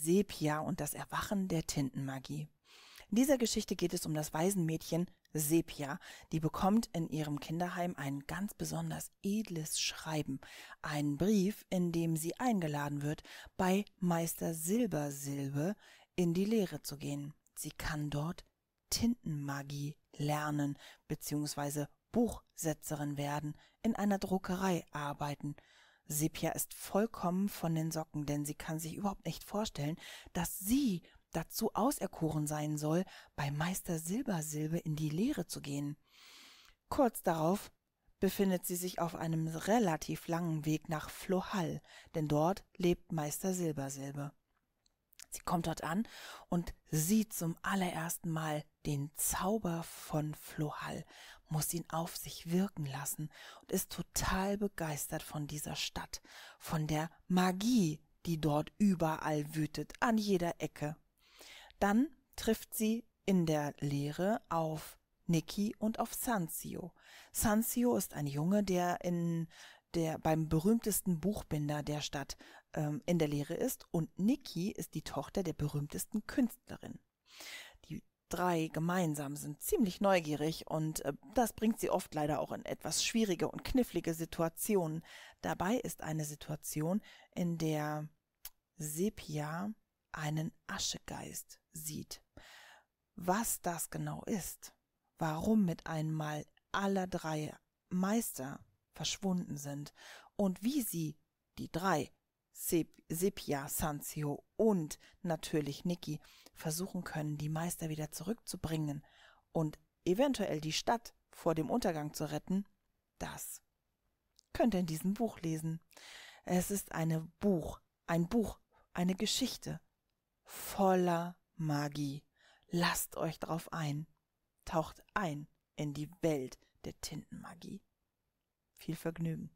Sepia und das Erwachen der Tintenmagie. In dieser Geschichte geht es um das Waisenmädchen Sepia, die bekommt in ihrem Kinderheim ein ganz besonders edles Schreiben, einen Brief, in dem sie eingeladen wird, bei Meister Silbersilbe in die Lehre zu gehen. Sie kann dort Tintenmagie lernen bzw. Buchsetzerin werden, in einer Druckerei arbeiten Sepia ist vollkommen von den Socken, denn sie kann sich überhaupt nicht vorstellen, dass sie dazu auserkoren sein soll, bei Meister Silbersilbe in die Lehre zu gehen. Kurz darauf befindet sie sich auf einem relativ langen Weg nach Flohall, denn dort lebt Meister Silbersilbe kommt dort an und sieht zum allerersten Mal den Zauber von Flohal, muss ihn auf sich wirken lassen und ist total begeistert von dieser Stadt, von der Magie, die dort überall wütet, an jeder Ecke. Dann trifft sie in der Lehre auf Niki und auf Sanzio. Sanzio ist ein Junge, der in der beim berühmtesten Buchbinder der Stadt ähm, in der Lehre ist und Niki ist die Tochter der berühmtesten Künstlerin. Die drei gemeinsam sind ziemlich neugierig und äh, das bringt sie oft leider auch in etwas schwierige und knifflige Situationen. Dabei ist eine Situation, in der Sepia einen Aschegeist sieht. Was das genau ist, warum mit einmal aller drei Meister verschwunden sind und wie sie, die drei, Sep Sepia, Sanzio und natürlich Niki, versuchen können, die Meister wieder zurückzubringen und eventuell die Stadt vor dem Untergang zu retten, das könnt ihr in diesem Buch lesen. Es ist eine Buch, ein Buch, eine Geschichte voller Magie. Lasst euch drauf ein. Taucht ein in die Welt der Tintenmagie. Viel Vergnügen!